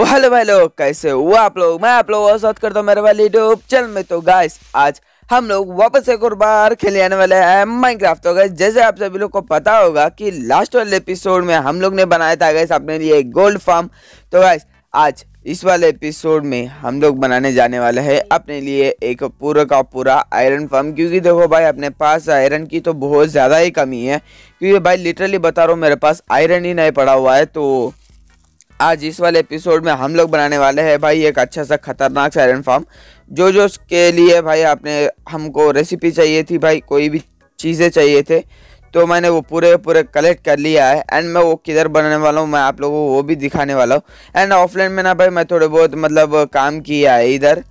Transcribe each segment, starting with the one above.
तो हेलो भाई लोग कैसे हो आप लोग मैं आप लोग स्वागत करता हूँ मेरे वाले यूट्यूब चैनल में तो गाइस आज हम लोग वापस एक और बार खेलने आने वाले हैं माइनक्राफ्ट तो गाइस जैसे आप सभी लोग को पता होगा कि लास्ट वाले एपिसोड में हम लोग ने बनाया था गैस अपने लिए गोल्ड फार्म तो गाइस आज इस वाले एपिसोड में हम लोग बनाने जाने वाले हैं अपने लिए एक पूरा का पूरा आयरन फार्म क्योंकि देखो भाई अपने पास आयरन की तो बहुत ज़्यादा ही कमी है क्योंकि भाई लिटरली बता रहा हूँ मेरे पास आयरन ही नहीं पड़ा हुआ है तो आज इस वाले एपिसोड में हम लोग बनाने वाले हैं भाई एक अच्छा सा खतरनाक आयरन फार्म जो जो उसके लिए भाई आपने हमको रेसिपी चाहिए थी भाई कोई भी चीज़ें चाहिए थे तो मैंने वो पूरे पूरे कलेक्ट कर लिया है एंड मैं वो किधर बनाने वाला हूँ मैं आप लोगों को वो भी दिखाने वाला हूँ एंड ऑफलाइन में ना भाई मैं थोड़े बहुत मतलब काम किया है इधर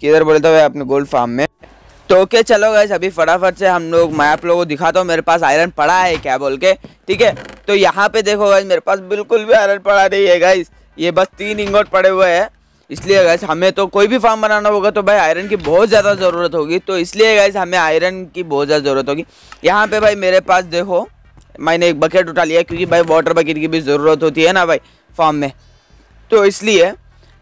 किधर बोलता हूँ अपने गोल्ड फार्म में तो ओके चलो गए अभी फटाफट से हम लोग मैं आप लोगों को दिखाता हूँ मेरे पास आयरन पड़ा है क्या बोल के ठीक है तो यहाँ पे देखो गए मेरे पास बिल्कुल भी आयरन पड़ा नहीं है गाइस ये बस तीन इंगोट पड़े हुए हैं इसलिए गए हमें तो कोई भी फार्म बनाना होगा तो भाई आयरन की बहुत ज़्यादा ज़रूरत होगी तो इसलिए गए हमें आयरन की बहुत ज़्यादा ज़रूरत होगी यहाँ पर भाई मेरे पास देखो मैंने एक बकेट उठा लिया क्योंकि भाई वाटर बकेट की भी ज़रूरत होती है ना भाई फार्म में तो इसलिए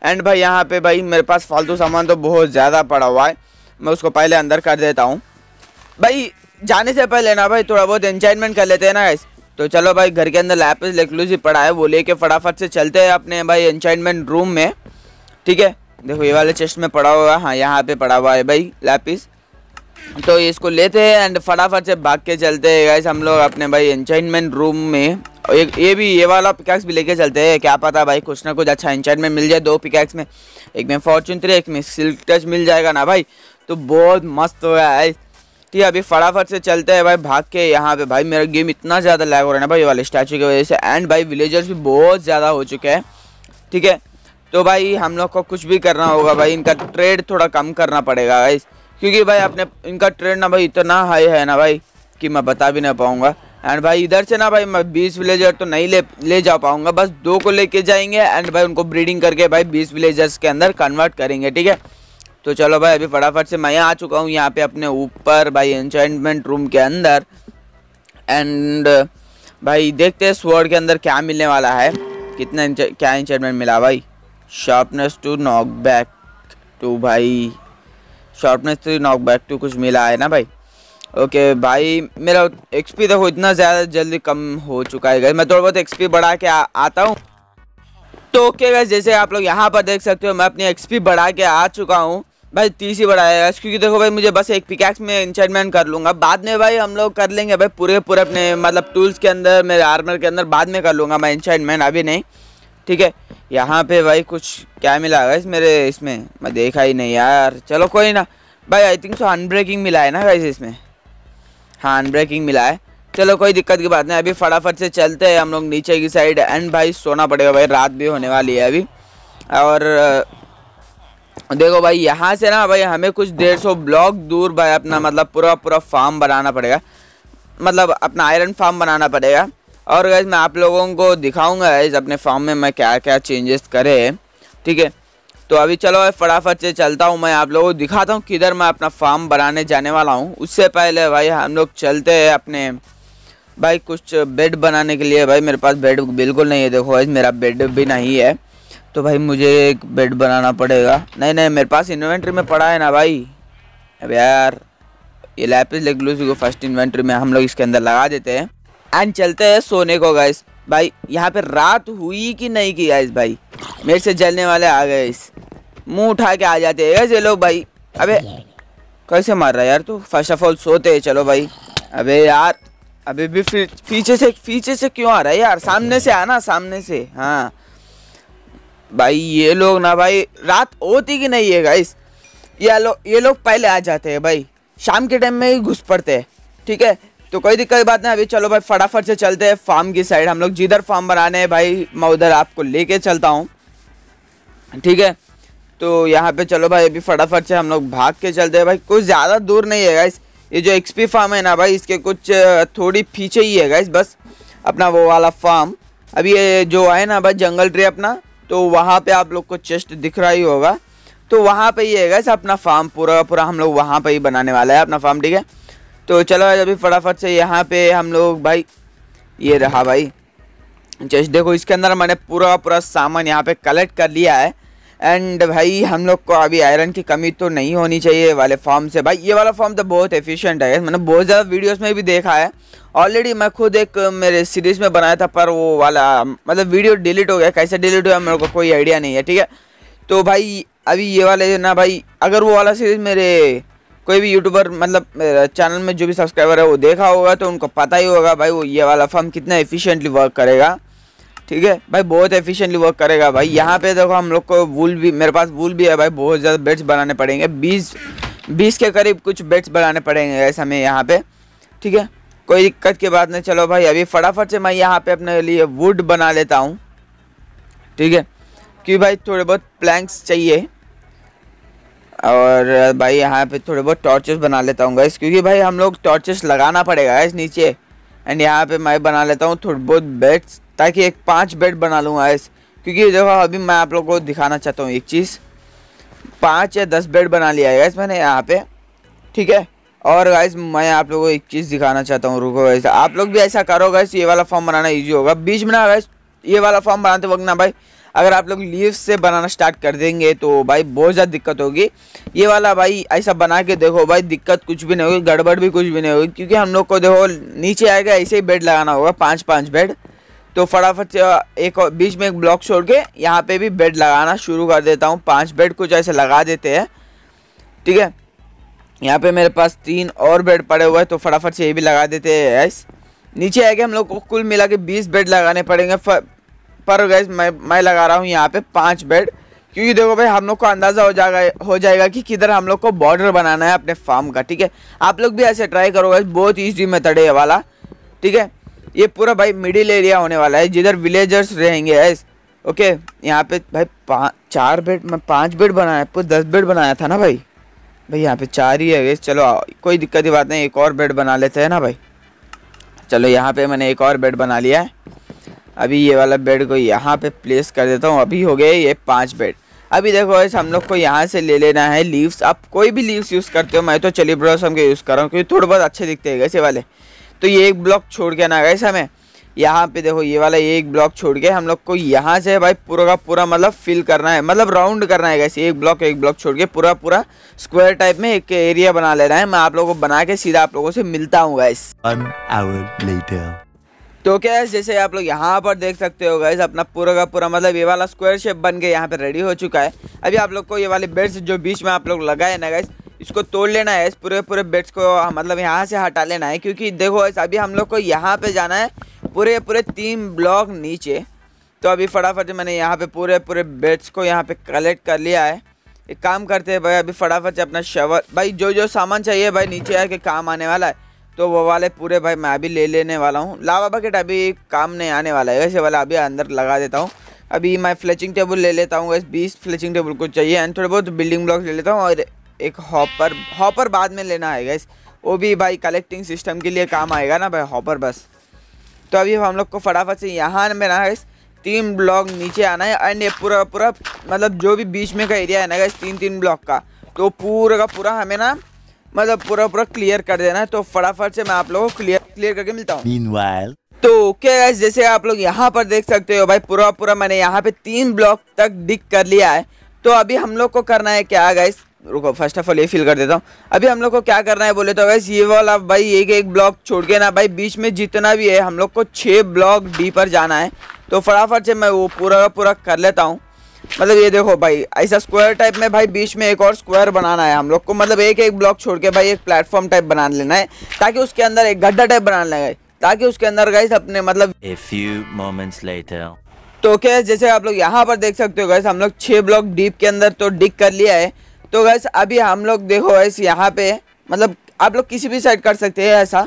एंड भाई यहाँ पर भाई मेरे पास फालतू सामान तो बहुत ज़्यादा पड़ा हुआ है मैं उसको पहले अंदर कर देता हूँ भाई जाने से पहले ना भाई थोड़ा बहुत एंजॉयमेंट कर लेते हैं ना गाइस तो चलो भाई घर के अंदर लैपिस लेक्लूसिव पड़ा है वो लेके फटाफट से चलते हैं अपने भाई एंजॉयमेंट रूम में ठीक है देखो ये वाले चेस्ट में पड़ा हुआ है हाँ यहाँ पे पड़ा हुआ है भाई लैपिस तो इसको लेते हैं एंड फटाफट से भाग के चलते हैं गाइस हम लोग अपने भाई एंजॉयमेंट रूम में एक ये भी ये वाला पिकैक्स भी लेके चलते हैं क्या पता भाई कुछ ना कुछ अच्छा एंजॉयमेंट मिल जाए दो पिकैक्स में एक में फॉर्चून थ्री एक में सिल्क टच मिल जाएगा ना भाई तो बहुत मस्त हो गया है ठीक है अभी फटाफट से चलते हैं भाई भाग के यहाँ पे भाई मेरा गेम इतना ज़्यादा लैग हो रहा है ना भाई वाले स्टैचू की वजह से एंड भाई विलेजर्स भी बहुत ज़्यादा हो चुके हैं ठीक है तो भाई हम लोग को कुछ भी करना होगा भाई इनका ट्रेड थोड़ा कम करना पड़ेगा भाई क्योंकि भाई अपने इनका ट्रेड ना भाई इतना हाई है ना भाई कि मैं बता भी नहीं पाऊँगा एंड भाई इधर से ना भाई मैं बीस विलेजर तो नहीं ले ले जा पाऊँगा बस दो को लेके जाएंगे एंड भाई उनको ब्रीडिंग करके भाई बीस विलेजर्स के अंदर कन्वर्ट करेंगे ठीक है तो चलो भाई अभी फटाफट से मैं आ चुका हूँ यहाँ पे अपने ऊपर भाई एंचमेंट रूम के अंदर एंड भाई देखते हैं स्वर्ड के अंदर क्या मिलने वाला है कितना क्या इंचमेंट मिला भाई sharpness two knockback two भाई sharpness two knockback two कुछ मिला है ना भाई ओके भाई मेरा एक्सपी देखो तो इतना ज़्यादा जल्दी कम हो चुका है गई मैं थोड़ा बहुत एक्सपी बढ़ा के आ, आता हूँ तो ओके okay जैसे आप लोग यहाँ पर देख सकते हो मैं अपनी एक्सपी बढ़ा के आ चुका हूँ भाई तीस ही बढ़ाया क्योंकि देखो भाई मुझे बस एक पिकैक्स में इंचमेंट कर लूँगा बाद में भाई हम लोग कर लेंगे भाई पूरे पूरे अपने मतलब टूल्स के अंदर मेरे आर्मर के अंदर बाद में कर लूँगा मैं इंचमेंट अभी नहीं ठीक है यहाँ पे भाई कुछ क्या मिला गाइस मेरे इसमें मैं देखा ही नहीं यार चलो कोई ना भाई आई थिंक सो अनब्रेकिंग मिला है ना गाइस इसमें हाँ अनब्रेकिंग मिला है चलो कोई दिक्कत की बात नहीं अभी फटाफट से चलते हैं हम लोग नीचे की साइड एंड भाई सोना पड़ेगा भाई रात भी होने वाली है अभी और देखो भाई यहाँ से ना भाई हमें कुछ डेढ़ सौ ब्लॉक दूर भाई अपना मतलब पूरा पूरा फार्म बनाना पड़ेगा मतलब अपना आयरन फार्म बनाना पड़ेगा और गैस मैं आप लोगों को दिखाऊंगा गैस अपने फार्म में मैं क्या क्या चेंजेस करे ठीक है तो अभी चलो भाई फटाफट से चलता हूँ मैं आप लोगों को दिखाता हूँ किधर मैं अपना फार्म बनाने जाने वाला हूँ उससे पहले भाई हम लोग चलते हैं अपने भाई कुछ बेड बनाने के लिए भाई मेरे पास बेड बिल्कुल नहीं है देखो भाई मेरा बेड भी नहीं है तो भाई मुझे एक बेड बनाना पड़ेगा नहीं नहीं मेरे पास इन्वेंट्री में पड़ा है ना भाई अब यार ये लैपिस लेगलूस को फर्स्ट इन्वेंट्री में हम लोग इसके अंदर लगा देते हैं एंड चलते हैं सोने को गैस भाई यहाँ पे रात हुई कि नहीं की गैस भाई मेरे से जलने वाले आ गए इस मुँह उठा के आ जाते हैं ये लोग भाई अबे कैसे मार रहा है यार तू फर्स्ट ऑफ ऑल सोते है चलो भाई अबे यार अभी भी पीछे से पीछे से क्यों आ रहा है यार सामने से आना सामने से हाँ भाई ये लोग ना भाई रात होती कि नहीं है गाइस ये लोग ये लोग पहले आ जाते हैं भाई शाम के टाइम में ही घुस पड़ते हैं ठीक है तो कोई दिक्कत बात नहीं अभी चलो भाई फटाफट से चलते हैं फार्म की साइड हम लोग जिधर फार्म बनाने हैं भाई मैं उधर आपको लेके चलता हूँ ठीक है तो यहाँ पे चलो भाई अभी फटाफट से हम लोग भाग के चलते हैं भाई कुछ ज़्यादा दूर नहीं है गाइस ये जो एक्सपी फार्म है ना भाई इसके कुछ थोड़ी पीछे ही है गाइस बस अपना वो वाला फार्म अभी ये जो है ना भाई जंगल ट्री अपना तो वहाँ पे आप लोग को चेस्ट दिख रहा ही होगा तो वहाँ पे ही है अपना फार्म पूरा पूरा हम लोग वहाँ पे ही बनाने वाला है अपना फार्म ठीक है तो चलो भाई अभी फटाफट से यहाँ पे हम लोग भाई ये रहा भाई चेस्ट देखो इसके अंदर मैंने पूरा पूरा सामान यहाँ पे कलेक्ट कर लिया है एंड भाई हम लोग को अभी आयरन की कमी तो नहीं होनी चाहिए वाले फॉर्म से भाई ये वाला फॉर्म तो बहुत एफिशिएंट है मैंने बहुत ज़्यादा वीडियोस में भी देखा है ऑलरेडी मैं खुद एक मेरे सीरीज़ में बनाया था पर वो वाला मतलब वीडियो डिलीट हो गया कैसे डिलीट हुआ मेरे को कोई आइडिया नहीं है ठीक है तो भाई अभी ये वाले ना भाई अगर वो वाला सीरीज़ मेरे कोई भी यूट्यूबर मतलब चैनल में जो भी सब्सक्राइबर है वो देखा होगा तो उनको पता ही होगा भाई वो ये वाला फॉर्म कितना एफिशिएंटली वर्क करेगा ठीक है भाई बहुत एफिशिएंटली वर्क करेगा भाई यहाँ पे देखो हम लोग को वूल भी मेरे पास वूल भी है भाई बहुत ज़्यादा बेड्स बनाने पड़ेंगे बीस बीस के करीब कुछ बेड्स बनाने पड़ेंगे ऐसे हमें यहाँ पे ठीक है कोई दिक्कत की बात नहीं चलो भाई अभी फटाफट से मैं यहाँ पर अपने लिए वुड बना लेता हूँ ठीक है क्योंकि भाई थोड़े बहुत प्लैंक्स चाहिए और भाई यहाँ पे थोड़े बहुत टॉर्चेस बना लेता हूँ गैस क्योंकि भाई हम लोग टॉर्चेस लगाना पड़ेगा गैस नीचे एंड यहाँ पे मैं बना लेता हूँ थोड़े बहुत बेड्स ताकि एक पाँच बेड बना लूँ आयस क्योंकि देखो अभी मैं आप लोग को दिखाना चाहता हूँ एक चीज़ पाँच या दस बेड बना लिया है गैस मैंने यहाँ पे ठीक है और गैस मैं आप लोगों को एक चीज़ दिखाना चाहता हूँ रुको वैसे आप लोग भी ऐसा करो गैस ये वाला फॉर्म बनाना ईजी होगा बीच में ना गैस ये वाला फॉर्म बनाते वक्त ना भाई अगर आप लोग लीव से बनाना स्टार्ट कर देंगे तो भाई बहुत ज़्यादा दिक्कत होगी ये वाला भाई ऐसा बना के देखो भाई दिक्कत कुछ भी नहीं होगी गड़बड़ भी कुछ भी नहीं होगी क्योंकि हम लोग को देखो नीचे आएगा ऐसे ही बेड लगाना होगा पाँच पाँच बेड तो फटाफट से एक बीच में एक ब्लॉक छोड़ के यहाँ पे भी बेड लगाना शुरू कर देता हूँ पांच बेड कुछ ऐसे लगा देते हैं ठीक है यहाँ पे मेरे पास तीन और बेड पड़े हुए हैं तो फटाफट से ये भी लगा देते हैं गैस नीचे आएगा हम लोग को कुल मिला के बीस बेड लगाने पड़ेंगे पर गैस मैं मैं लगा रहा हूँ यहाँ पर पाँच बेड क्योंकि देखो भाई हम लोग को अंदाज़ा हो जाएगा हो जाएगा कि किधर हम लोग को बॉर्डर बनाना है अपने फार्म का ठीक है आप लोग भी ऐसे ट्राई करोगे बहुत ईजी मेथड है ये वाला ठीक है ये पूरा भाई मिडिल एरिया होने वाला है जिधर विलेजर्स रहेंगे ऐस ओके यहाँ पे भाई पाँच चार बेड मैं पाँच बेड बनाया पूरा दस बेड बनाया था ना भाई भाई यहाँ पे चार ही है चलो कोई दिक्कत की बात नहीं एक और बेड बना लेते हैं ना भाई चलो यहाँ पे मैंने एक और बेड बना लिया है अभी ये वाला बेड को यहाँ पे प्लेस कर देता हूँ अभी हो गए ये पाँच बेड अभी देखो ऐसे हम लोग को यहाँ से ले लेना है लीव्स आप कोई भी लीव्स यूज़ करते हो मैं तो चली ब्रोसम के यूज़ कर रहा हूँ क्योंकि थोड़े बहुत अच्छे दिखते हैं ऐसे वाले तो ये एक ब्लॉक छोड़ के ना गए हमें यहाँ पे देखो ये वाला एक ब्लॉक छोड़ के हम लोग को यहाँ से भाई पूरा का पूरा मतलब फिल करना है मतलब राउंड करना है कैसे एक ब्लॉक एक ब्लॉक छोड़ के पूरा पूरा स्क्वायर टाइप में एक एरिया बना लेना है मैं आप लोगों को बना के सीधा आप लोगों से मिलता हूँ गैस तो क्या है जैसे आप लोग यहाँ पर देख सकते हो गैस अपना पूरा का पूरा मतलब ये वाला स्क्वायर शेप बन के यहाँ पे रेडी हो चुका है अभी आप लोग को ये वाले बेड्स जो बीच में आप लोग लगाए ना गैस इसको तोड़ लेना है इस पूरे पूरे बेड्स को हाँ, मतलब यहाँ से हटा लेना है क्योंकि देखो अभी हम लोग को यहाँ पे जाना है पूरे पूरे तीन ब्लॉक नीचे तो अभी फटाफट मैंने यहाँ पे पूरे पूरे बेड्स को यहाँ पे कलेक्ट कर लिया है एक काम करते हैं भाई अभी फटाफट से अपना शवर भाई जो जो सामान चाहिए भाई नीचे आके काम आने वाला है तो वो वाले पूरे भाई मैं अभी ले लेने वाला हूँ लावा बकेट अभी काम नहीं आने वाला है वैसे वाला अभी अंदर लगा देता हूँ अभी मैं फ्लेचिंग टेबल ले लेता हूँ बीस फ्लेचिंग टेबल को चाहिए एंड थोड़े बहुत बिल्डिंग ब्लॉक ले लेता हूँ और एक हॉपर हॉपर बाद में लेना है इस वो भी भाई कलेक्टिंग सिस्टम के लिए काम आएगा ना भाई हॉपर बस तो अभी हम लोग को फटाफट से यहाँ में ना है तीन ब्लॉक नीचे आना है एंड ये पूरा पूरा मतलब जो भी बीच में का एरिया है ना गाइस तीन तीन ब्लॉक का तो पूरा का पूरा हमें ना मतलब पूरा पूरा क्लियर कर देना है तो फटाफट से मैं आप लोगों को क्लियर क्लियर करके मिलता हूँ तो क्या okay जैसे आप लोग यहाँ पर देख सकते हो भाई पूरा पूरा मैंने यहाँ पे तीन ब्लॉक तक डिक कर लिया है तो अभी हम लोग को करना है क्या गाइस रुको फर्स्ट ऑफ ऑल ये फिल कर देता हूँ अभी हम लोग को क्या करना है बोले तो वैसे ये वाला भाई एक एक ब्लॉक छोड़ के ना भाई बीच में जितना भी है हम लोग को छः ब्लॉक डी पर जाना है तो फटाफट से मैं वो पूरा का पूरा कर लेता हूँ मतलब ये देखो भाई ऐसा स्क्वायर टाइप में भाई बीच में एक और स्क्वायर बनाना है हम लोग को मतलब एक एक ब्लॉक छोड़ के भाई एक प्लेटफॉर्म टाइप बना लेना है ताकि उसके अंदर एक गड्ढा टाइप बना लेना है ताकि उसके अंदर गाइस अपने मतलब A few moments later. तो क्या जैसे आप लोग यहाँ पर देख सकते हो गैस हम लोग छः ब्लॉक डीप के अंदर तो डिग कर लिया है तो गैस अभी हम लोग देखो गैस यहाँ पे मतलब आप लोग किसी भी साइड कर सकते हैं ऐसा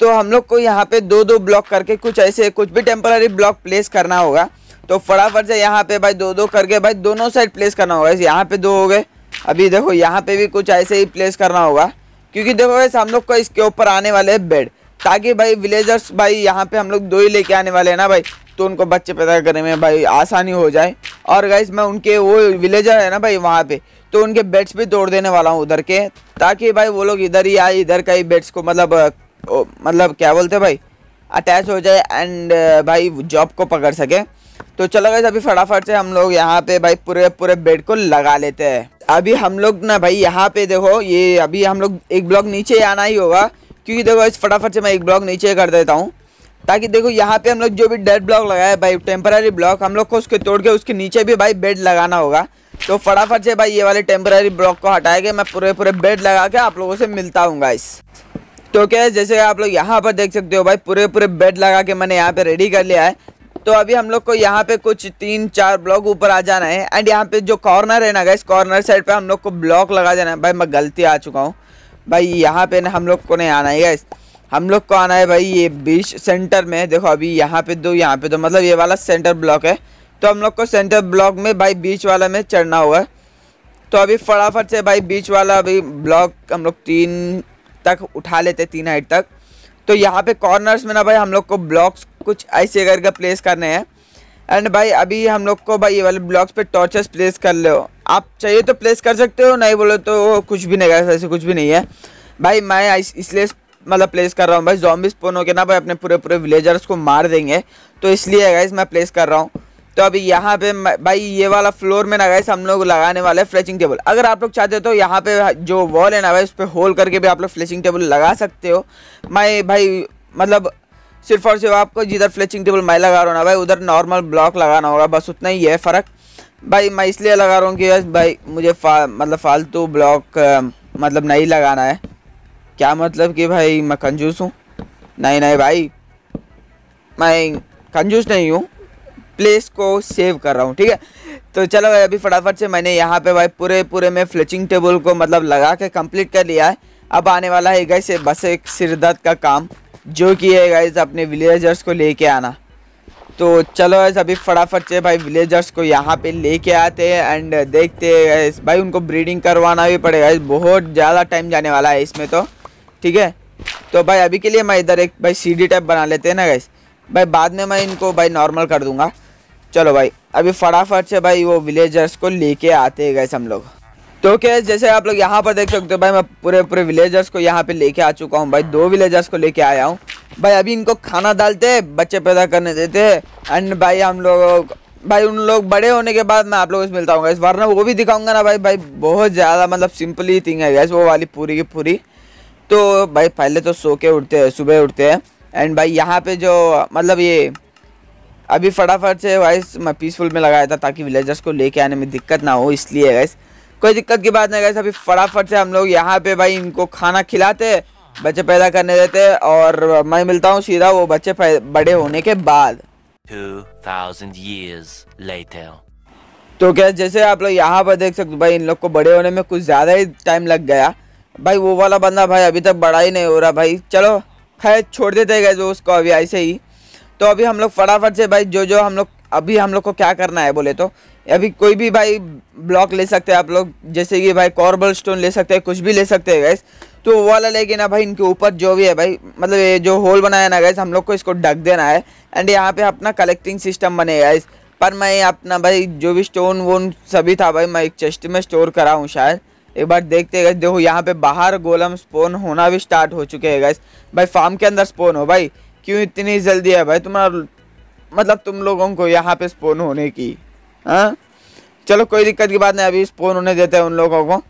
तो हम लोग को यहाँ पे दो दो ब्लॉक करके कुछ ऐसे कुछ भी टेम्पररी ब्लॉक प्लेस करना होगा तो फटाफट से यहाँ पे भाई दो दो करके भाई दोनों साइड प्लेस करना होगा यहाँ पे दो हो गए अभी देखो यहाँ पे भी कुछ ऐसे ही प्लेस करना होगा क्योंकि देखो वैसे हम लोग को इसके ऊपर आने वाले हैं बेड ताकि भाई विलेजर्स भाई यहाँ पे हम लोग दो ही लेके आने वाले हैं ना भाई तो उनको बच्चे पैदा करने में भाई आसानी हो जाए और गाइज मैं उनके वो विलेजर है ना भाई वहाँ पे तो उनके बेड्स भी तोड़ देने वाला हूँ उधर के ताकि भाई वो लोग इधर ही आए इधर का ही बेड्स को मतलब ओ, मतलब क्या बोलते हैं भाई अटैच हो जाए एंड भाई जॉब को पकड़ सके तो चलो गए अभी फटाफट से हम लोग यहाँ पे भाई पूरे पूरे बेड को लगा लेते हैं अभी हम लोग ना भाई यहाँ पे देखो ये अभी हम लोग एक ब्लॉक नीचे आना ही होगा क्योंकि देखो इस फटाफट से मैं एक ब्लॉक नीचे कर देता हूँ ताकि देखो यहाँ पे हम लोग जो भी डेड ब्लॉक लगाए भाई टेम्पररी ब्लॉक हम लोग को उसके तोड़ के उसके नीचे भी भाई बेड लगाना होगा तो फटाफट से भाई ये वाले टेम्पररी ब्लॉक को हटाए के मैं पूरे पूरे बेड लगा के आप लोगों से मिलता हूँ गाइस तो क्या है जैसे आप लोग यहाँ पर देख सकते हो भाई पूरे पूरे बेड लगा के मैंने यहाँ पे रेडी कर लिया है तो अभी हम लोग को यहाँ पे कुछ तीन चार ब्लॉक ऊपर आ जाना है एंड यहाँ पे जो कॉर्नर है ना गाइस कॉर्नर साइड पे हम लोग को ब्लॉक लगा जाना है भाई मैं गलती आ चुका हूँ भाई यहाँ पे ना हम लोग को नहीं आना है गाइस हम लोग को आना है भाई ये बीच सेंटर में देखो अभी यहाँ पे दो यहाँ पे दो मतलब ये वाला सेंटर ब्लॉक है तो हम लोग को सेंटर ब्लॉक में भाई बीच वाला में चढ़ना होगा तो अभी फटाफट से भाई बीच वाला अभी ब्लॉक हम लोग तीन तक उठा लेते तीन हाइट तक तो यहाँ पे कॉर्नर्स में ना भाई हम लोग को ब्लॉक्स कुछ ऐसे करके प्लेस करने हैं एंड भाई अभी हम लोग को भाई ये वाले ब्लॉक्स पे टॉर्चेस प्लेस कर लो आप चाहिए तो प्लेस कर सकते हो नहीं बोलो तो कुछ भी नहीं कर सकते कुछ भी नहीं है भाई मैं इसलिए मतलब प्लेस कर रहा हूँ भाई जॉम्बिस पोन हो के ना भाई अपने पूरे पूरे विलेजर्स को मार देंगे तो इसलिए गाइज मैं प्लेस कर रहा हूँ तो अभी यहाँ पे भाई ये वाला फ्लोर में ना गाइस हम लोग लगाने वाले फ्लैचिंग टेबल अगर आप लोग चाहते हो तो यहाँ पे जो वॉल है ना भाई उस पर होल करके भी आप लोग फ्लैचिंग टेबल लगा सकते हो मैं भाई मतलब सिर्फ और सिर्फ आपको जिधर फ्लैचिंग टेबल मैं लगा रहा हूँ ना भाई उधर नॉर्मल ब्लॉक लगाना होगा बस उतना ही है फ़र्क भाई मैं इसलिए लगा रहा हूँ कि भाई मुझे फा, मतलब फालतू ब्लॉक मतलब नहीं लगाना है क्या मतलब कि भाई मैं कंजूस हूँ नहीं नहीं भाई मैं कंजूस नहीं हूँ प्लेस को सेव कर रहा हूँ ठीक है तो चलो भाई अभी फटाफट से मैंने यहाँ पे भाई पूरे पूरे में फ्लचिंग टेबल को मतलब लगा के कंप्लीट कर लिया है अब आने वाला है गैस बस एक सिरदर्द का काम जो कि है गैस अपने विलेजर्स को लेके आना तो चलो गैस अभी फटाफट से भाई विलेजर्स को यहाँ पे लेके आते हैं एंड देखते हैं भाई उनको ब्रीडिंग करवाना भी पड़ेगा बहुत ज़्यादा टाइम जाने वाला है इसमें तो ठीक है तो भाई अभी के लिए मैं इधर एक भाई सी डी टाइप बना लेते हैं ना गैस भाई बाद में मैं इनको भाई नॉर्मल कर दूंगा चलो भाई अभी फटाफट से भाई वो विलेजर्स को लेके आते हैं गैस हम लोग तो क्या जैसे आप लोग यहाँ पर देख सकते हो भाई मैं पूरे पूरे विलेजर्स को यहाँ पे लेके आ चुका हूँ भाई दो विलेजर्स को लेके आया हूँ भाई अभी इनको खाना डालते हैं बच्चे पैदा करने देते हैं एंड भाई हम लोग भाई उन लोग बड़े होने के बाद मैं आप लोगों से मिलता हूँ गैस वरना वो भी दिखाऊंगा ना भाई भाई बहुत ज़्यादा मतलब सिंपली थिंग है गैस वो वाली पूरी की पूरी तो भाई पहले तो सो के उठते हैं सुबह उठते हैं एंड भाई यहाँ पे जो मतलब ये अभी फटाफट से वाइस मैं पीसफुल में लगाया था ताकि विलेजर्स को लेके आने में दिक्कत ना हो इसलिए गैस कोई दिक्कत की बात नहीं गैस अभी फटाफट से हम लोग यहाँ पे भाई इनको खाना खिलाते बच्चे पैदा करने देते और मैं मिलता हूँ सीधा वो बच्चे बड़े होने के बाद तो क्या जैसे आप लोग यहाँ पर देख सकते भाई इन लोग को बड़े होने में कुछ ज़्यादा ही टाइम लग गया भाई वो वाला बंदा भाई अभी तक बड़ा ही नहीं हो रहा भाई चलो खैर छोड़ देते गए जो उसको अभी ऐसे ही तो अभी हम लोग फटाफट से भाई जो जो हम लोग अभी हम लोग को क्या करना है बोले तो अभी कोई भी भाई ब्लॉक ले सकते हैं आप लोग जैसे कि भाई कॉर्बल स्टोन ले सकते हैं कुछ भी ले सकते हैं गैस तो वो वाला लेके ना भाई इनके ऊपर जो भी है भाई मतलब ये जो होल बनाया ना गैस हम लोग को इसको ढक देना है एंड यहाँ पे अपना कलेक्टिंग सिस्टम बनेगा गैस पर मैं अपना भाई जो भी स्टोन वोन सभी था भाई मैं एक चेस्ट में स्टोर कराऊँ शायद एक बार देखते हैं देखो यहाँ पे बाहर गोलम स्पोन होना भी स्टार्ट हो चुके हैं गैस भाई फार्म के अंदर स्पोन हो भाई क्यों इतनी जल्दी है भाई तुम्हारा मतलब तुम लोगों को यहाँ पे स्पोन होने की हाँ चलो कोई दिक्कत की बात नहीं अभी स्पोन होने देते हैं उन लोगों को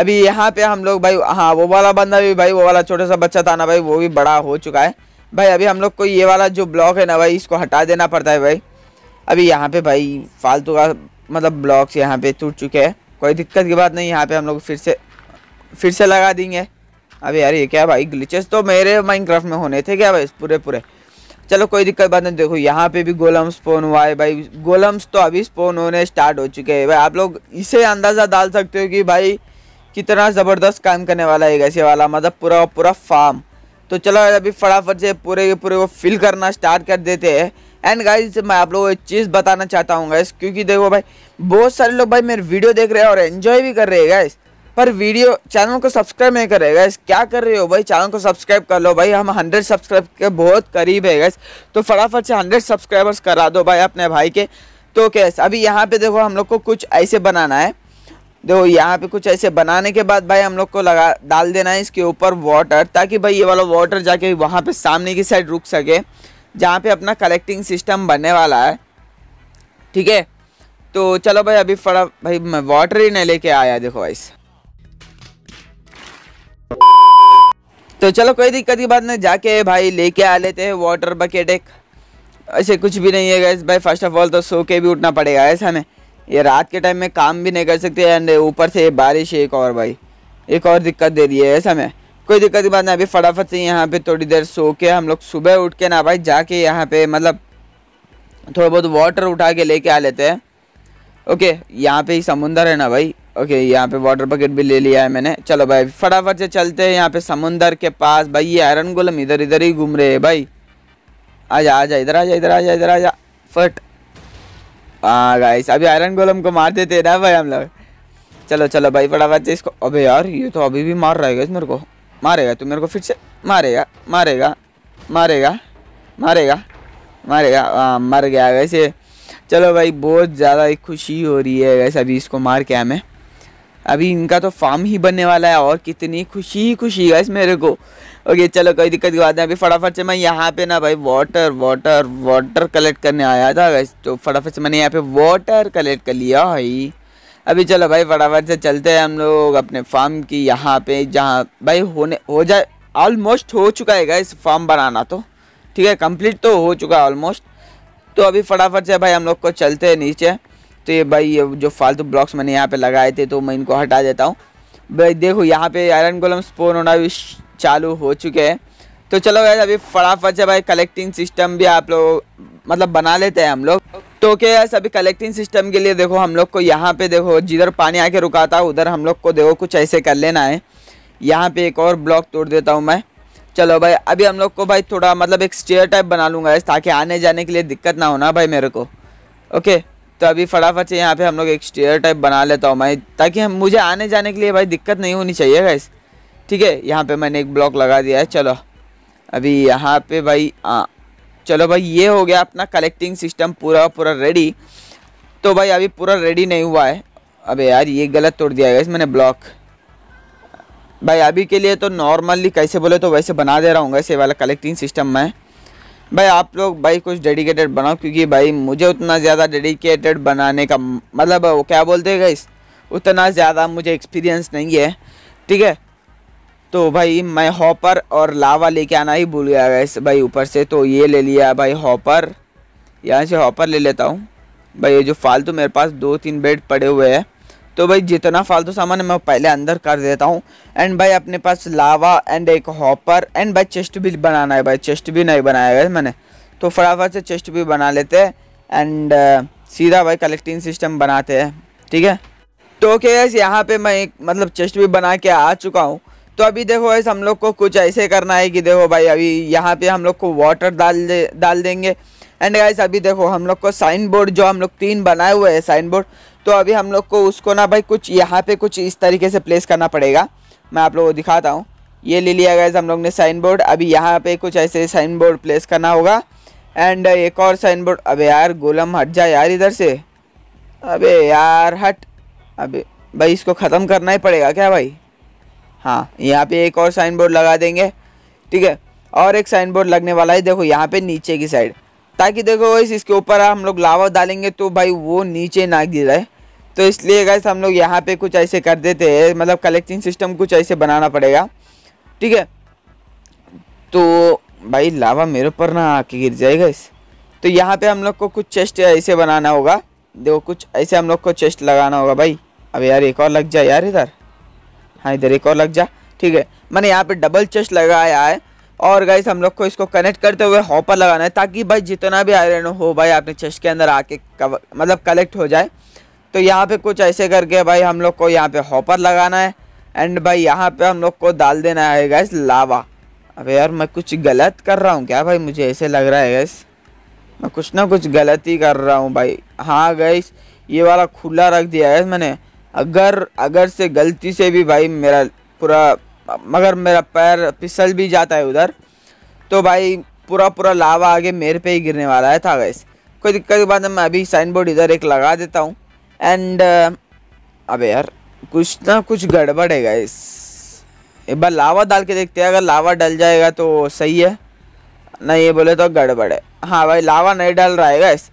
अभी यहाँ पे हम लोग भाई हाँ वो वाला बंदा भी भाई वो वाला छोटा सा बच्चा था ना भाई वो भी बड़ा हो चुका है भाई अभी हम लोग को ये वाला जो ब्लॉक है ना भाई इसको हटा देना पड़ता है भाई अभी यहाँ पे भाई फालतू का मतलब ब्लॉक्स यहाँ पे टूट चुके हैं कोई दिक्कत की बात नहीं यहाँ पे हम लोग फिर से फिर से लगा देंगे अभी यार ये क्या भाई ग्लिचेस तो मेरे माइनक्राफ्ट में होने थे क्या भाई पूरे पूरे चलो कोई दिक्कत बात नहीं देखो यहाँ पे भी गोलम स्पोन हुआ है भाई गोलम्स तो अभी स्पोन होने स्टार्ट हो चुके हैं भाई आप लोग इसे अंदाज़ा डाल सकते हो कि भाई कितना ज़बरदस्त काम करने वाला है ऐसे वाला मतलब पूरा पूरा फार्म तो चलो अभी फटाफट से पूरे के पूरे को फिल करना स्टार्ट कर देते हैं एंड गाइज मैं आप लोगों को एक चीज़ बताना चाहता हूँ गाइस क्योंकि देखो भाई बहुत सारे लोग भाई मेरे वीडियो देख रहे हैं और एन्जॉय भी कर रहे हैं गाइस पर वीडियो चैनल को सब्सक्राइब नहीं कर रहे गाइस क्या कर रहे हो भाई चैनल को सब्सक्राइब कर लो भाई हम हंड्रेड सब्सक्राइब के बहुत करीब है गाइस तो फटाफट से हंड्रेड सब्सक्राइबर्स करा दो भाई अपने भाई के तो कैस अभी यहाँ पे देखो हम लोग को कुछ ऐसे बनाना है देखो यहाँ पे कुछ ऐसे बनाने के बाद भाई हम लोग को लगा डाल देना है इसके ऊपर वाटर ताकि भाई ये वाला वाटर जाके वहाँ पे सामने की साइड रुक सके जहाँ पे अपना कलेक्टिंग सिस्टम बनने वाला है ठीक है तो चलो भाई अभी फड़ा भाई मैं वाटर ही नहीं लेके आया देखो भाई तो चलो कोई दिक्कत की बात नहीं जाके भाई लेके आ लेते हैं वाटर बकेट एक ऐसे कुछ भी नहीं है गैस भाई फर्स्ट ऑफ ऑल तो सो के भी उठना पड़ेगा ऐसा हमें ये रात के टाइम में काम भी नहीं कर सकते एंड ऊपर से बारिश एक और भाई एक और दिक्कत दे रही है ऐसा हमें कोई दिक्कत की बात नहीं अभी फटाफट से यहाँ पे थोड़ी देर सो के हम लोग सुबह उठ के ना भाई जाके यहाँ पे मतलब थोड़ा बहुत वाटर उठा के लेके आ लेते हैं ओके यहाँ पे ही समुंदर है ना भाई ओके यहाँ पे वाटर बकेट भी ले लिया है मैंने चलो भाई फटाफट से चलते हैं यहाँ पे समुंदर के पास भाई ये आयरन गोलम इधर इधर ही घूम रहे है भाई आ जा आ जा इधर आ जा इधर आ जा इधर आ जा फट हाँ गए अभी आयरन गोलम को मार देते ना भाई हम लोग चलो चलो भाई फटाफट से इसको अभी यार ये तो अभी भी मार रहा है मेरे को मारेगा तो मेरे को फिर से मारेगा मारेगा मारेगा मारेगा मारेगा हाँ, मर गया वैसे चलो भाई बहुत ज़्यादा खुशी हो रही है वैसे अभी इसको मार के हमें अभी इनका तो फार्म ही बनने वाला है और कितनी खुशी ही खुशी है इस मेरे को ओके चलो कोई दिक्कत की बात नहीं अभी फटाफट से मैं यहाँ पे ना भाई वाटर वाटर वाटर कलेक्ट करने आया था वैसे तो फटाफट से मैंने यहाँ पे वाटर कलेक्ट कर लिया भाई अभी चलो भाई फटाफट से चलते हैं हम लोग अपने फार्म की यहाँ पे जहाँ भाई होने हो जाए ऑलमोस्ट हो चुका है इस फार्म बनाना तो ठीक है कंप्लीट तो हो चुका है ऑलमोस्ट तो अभी फटाफट से भाई हम लोग को चलते हैं नीचे तो ये भाई ये जो फालतू ब्लॉक्स मैंने यहाँ पे लगाए थे तो मैं इनको हटा देता हूँ भाई देखो यहाँ पे आयरन गोलम स्पोन होना भी चालू हो चुके हैं तो चलो यार अभी फटाफट से भाई कलेक्टिंग सिस्टम भी आप लोग मतलब बना लेते हैं हम लोग तो क्या यार सभी कलेक्टिंग सिस्टम के लिए देखो हम लोग को यहाँ पे देखो जिधर पानी आके रुका था उधर हम लोग को देखो कुछ ऐसे कर लेना है यहाँ पे एक और ब्लॉक तोड़ देता हूँ मैं चलो भाई अभी हम लोग को भाई थोड़ा मतलब एक स्टेयर टाइप बना लूँगा ताकि आने जाने के लिए दिक्कत ना होना भाई मेरे को ओके तो अभी फटाफट से यहाँ पर हम लोग एक स्टेयर टाइप बना लेता हूँ मैं ताकि हम मुझे आने जाने के लिए भाई दिक्कत नहीं होनी चाहिए गैस ठीक है यहाँ पर मैंने एक ब्लॉक लगा दिया है चलो अभी यहाँ पे भाई आ, हाँ। चलो भाई ये हो गया अपना कलेक्टिंग सिस्टम पूरा पूरा रेडी तो भाई अभी पूरा रेडी नहीं हुआ है अबे यार ये गलत तोड़ दिया गया मैंने ब्लॉक भाई अभी के लिए तो नॉर्मली कैसे बोले तो वैसे बना दे रहा हूँ ऐसे वाला कलेक्टिंग सिस्टम में भाई आप लोग भाई कुछ डेडिकेटेड बनाओ क्योंकि भाई मुझे उतना ज़्यादा डेडिकेटेड बनाने का मतलब वो क्या बोलते हैं इस उतना ज़्यादा मुझे एक्सपीरियंस नहीं है ठीक है तो भाई मैं हॉपर और लावा लेके आना ही भूल गया गैस भाई ऊपर से तो ये ले लिया भाई हॉपर यहाँ से हॉपर ले लेता हूँ भाई ये जो फालतू मेरे पास दो तीन बेड पड़े हुए हैं तो भाई जितना फालतू सामान है मैं पहले अंदर कर देता हूँ एंड भाई अपने पास लावा एंड एक हॉपर एंड भाई चेस्ट भी बनाना है भाई चेस्ट भी नहीं बनाया गया मैंने तो फटाफट से चेस्ट भी बना लेते हैं एंड सीधा भाई कलेक्टिंग सिस्टम बनाते हैं ठीक है तो ओके यहाँ पे मैं एक मतलब चेस्ट भी बना के आ चुका हूँ तो अभी देखो ऐसे हम लोग को कुछ ऐसे करना है कि देखो भाई अभी यहाँ पे हम लोग को वाटर डाल दे डाल देंगे एंड गाइस अभी देखो हम लोग को साइन बोर्ड जो हम लोग तीन बनाए हुए हैं साइन बोर्ड तो अभी हम लोग को उसको ना भाई कुछ यहाँ पे कुछ इस तरीके से प्लेस करना पड़ेगा मैं आप लोग को दिखाता हूँ ये ले लिया गया हम लोग ने साइन बोर्ड अभी यहाँ पर कुछ ऐसे साइन बोर्ड प्लेस करना होगा एंड एक और साइन बोर्ड अब यार गोलम हट जा यार इधर से अब यार हट अभी भाई इसको ख़त्म करना ही पड़ेगा क्या भाई हाँ यहाँ पे एक और साइन बोर्ड लगा देंगे ठीक है और एक साइन बोर्ड लगने वाला है देखो यहाँ पे नीचे की साइड ताकि देखो वैसे इसके ऊपर हम लोग लावा डालेंगे तो भाई वो नीचे ना गिर रहे तो इसलिए गए हम लोग यहाँ पे कुछ ऐसे कर देते हैं मतलब कलेक्टिंग सिस्टम कुछ ऐसे बनाना पड़ेगा ठीक है तो भाई लावा मेरे ऊपर ना आके गिर जाएगा इस तो यहाँ पे हम लोग को कुछ चेस्ट ऐसे बनाना होगा देखो कुछ ऐसे हम लोग को चेस्ट लगाना होगा भाई अब यार एक और लग जाए यार इधर हाँ इधर एक और लग जा ठीक है मैंने यहाँ पे डबल चेस्ट लगाया है और गाइस हम लोग को इसको कनेक्ट करते हुए हॉपर लगाना है ताकि भाई जितना भी आयरन हो भाई अपने चेस्ट के अंदर आके कवर मतलब कलेक्ट हो जाए तो यहाँ पे कुछ ऐसे करके भाई हम लोग को यहाँ पे हॉपर लगाना है एंड भाई यहाँ पे हम लोग को डाल देना है गैस लावा अब यार मैं कुछ गलत कर रहा हूँ क्या भाई मुझे ऐसे लग रहा है गैस मैं कुछ ना कुछ गलत ही कर रहा हूँ भाई हाँ गैस ये वाला खुला रख दिया है मैंने अगर अगर से गलती से भी भाई मेरा पूरा मगर मेरा पैर फिसल भी जाता है उधर तो भाई पूरा पूरा लावा आगे मेरे पे ही गिरने वाला है था गैस कोई दिक्कत की बात है मैं अभी साइन बोर्ड इधर एक लगा देता हूँ एंड अबे यार कुछ ना कुछ गड़बड़ है गैस एक बार लावा डाल के देखते हैं अगर लावा डल जाएगा तो सही है नहीं ये बोले तो गड़बड़ है हाँ भाई लावा नहीं डल रहा है गैस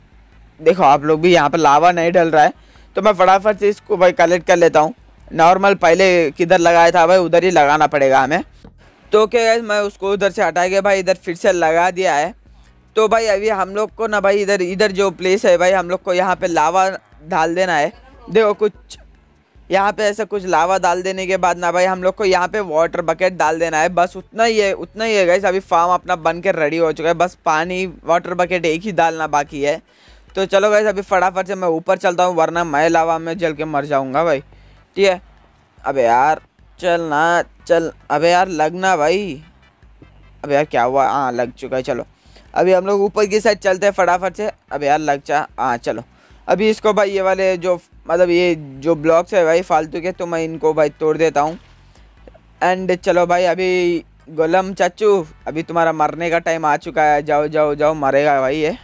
देखो आप लोग भी यहाँ पर लावा नहीं डल रहा है तो मैं फटाफट से इसको भाई कलेक्ट कर लेता हूँ नॉर्मल पहले किधर लगाया था भाई उधर ही लगाना पड़ेगा हमें तो क्या गैस मैं उसको उधर से हटा के भाई इधर फिर से लगा दिया है तो भाई अभी हम लोग को ना भाई इधर इधर जो प्लेस है भाई हम लोग को यहाँ पे लावा डाल देना है देखो कुछ यहाँ पे ऐसा कुछ लावा डाल देने के बाद ना भाई हम लोग को यहाँ पे वाटर बकेट डाल देना है बस उतना ही है उतना ही है गैस अभी फार्म अपना बन के रेडी हो चुका है बस पानी वाटर बकेट एक ही डालना बाकी है तो चलो भाई अभी फटाफट से मैं ऊपर चलता हूँ वरना मैं लावा में जल के मर जाऊँगा भाई ठीक है अबे यार चल ना चल अबे यार लगना भाई अबे यार क्या हुआ हाँ लग चुका है चलो अभी हम लोग ऊपर की साइड चलते हैं फटाफट से अबे यार लग चा हाँ चलो अभी इसको भाई ये वाले जो मतलब ये जो ब्लॉक्स है भाई फालतू के तो मैं इनको भाई तोड़ देता हूँ एंड चलो भाई अभी गोलम चाचू अभी तुम्हारा मरने का टाइम आ चुका है जाओ जाओ जाओ मरेगा भाई ये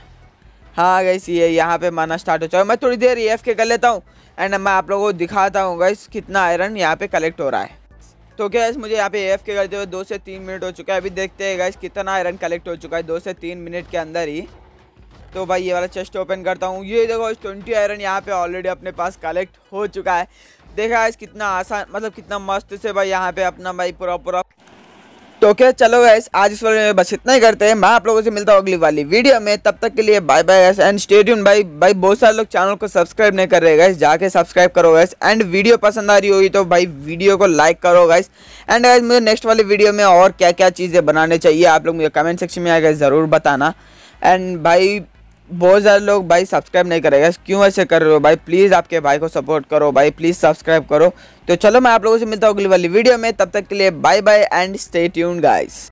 हाँ गैस ये यहाँ पे माना स्टार्ट हो चुका मैं थोड़ी देर ई के कर लेता हूँ एंड मैं आप लोगों को दिखाता हूँ गैस कितना आयरन यहाँ पे कलेक्ट हो रहा है तो क्या मुझे यहाँ पे एफ के करते हुए दो से तीन मिनट हो चुका है अभी देखते हैं गैस कितना आयरन कलेक्ट हो चुका है दो से तीन मिनट के अंदर ही तो भाई ये वाला चेस्ट ओपन करता हूँ ये देखो ट्वेंटी आयरन यहाँ पे ऑलरेडी अपने पास कलेक्ट हो चुका है देखा इस कितना आसान मतलब कितना मस्त से भाई यहाँ पे अपना भाई पूरा पूरा तो क्या चलो गैस आज इस वाले में बस इतना ही करते हैं मैं आप लोगों से मिलता हूँ अगली वाली वीडियो में तब तक के लिए bye bye guys and stadium भाई भाई बहुत सारे लोग चैनल को सब्सक्राइब नहीं कर रहे गैस जाके सब्सक्राइब करो गैस एंड वीडियो पसंद आ रही होगी तो भाई वीडियो को लाइक करो गैस एंड गैस मुझे नेक्स्ट वाली वीडियो में और क्या क्या चीज़ें बनाने चाहिए आप लोग मुझे कमेंट सेक्शन में गए ज़रूर बताना एंड भाई बहुत ज़्यादा लोग भाई सब्सक्राइब नहीं करेगा क्यों ऐसे कर रहे हो भाई प्लीज़ आपके भाई को सपोर्ट करो भाई प्लीज़ सब्सक्राइब करो तो चलो मैं आप लोगों से मिलता हूँ अगली वाली वीडियो में तब तक के लिए bye bye and stay tune guys